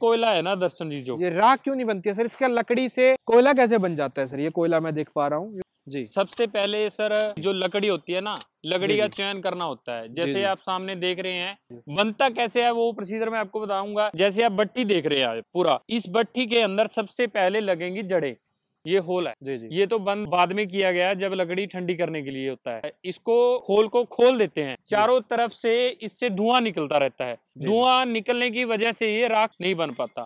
कोयला है ना दर्शन जी जो ये राख क्यों नहीं बनती है सर इसका लकड़ी से कोयला कैसे बन जाता है सर ये कोयला मैं देख पा रहा हूँ जी सबसे पहले सर जो लकड़ी होती है ना लकड़ी का चयन करना होता है जैसे आप सामने देख रहे हैं बनता कैसे है वो प्रोसीजर मैं आपको बताऊंगा जैसे आप बट्टी देख रहे हैं पूरा इस बट्टी के अंदर सबसे पहले लगेंगी जड़े ये होल है जी जी ये तो बंद बाद में किया गया जब लकड़ी ठंडी करने के लिए होता है इसको होल को खोल देते हैं चारों तरफ से इससे धुआं निकलता रहता है धुआं निकलने की वजह से ये राख नहीं बन पाता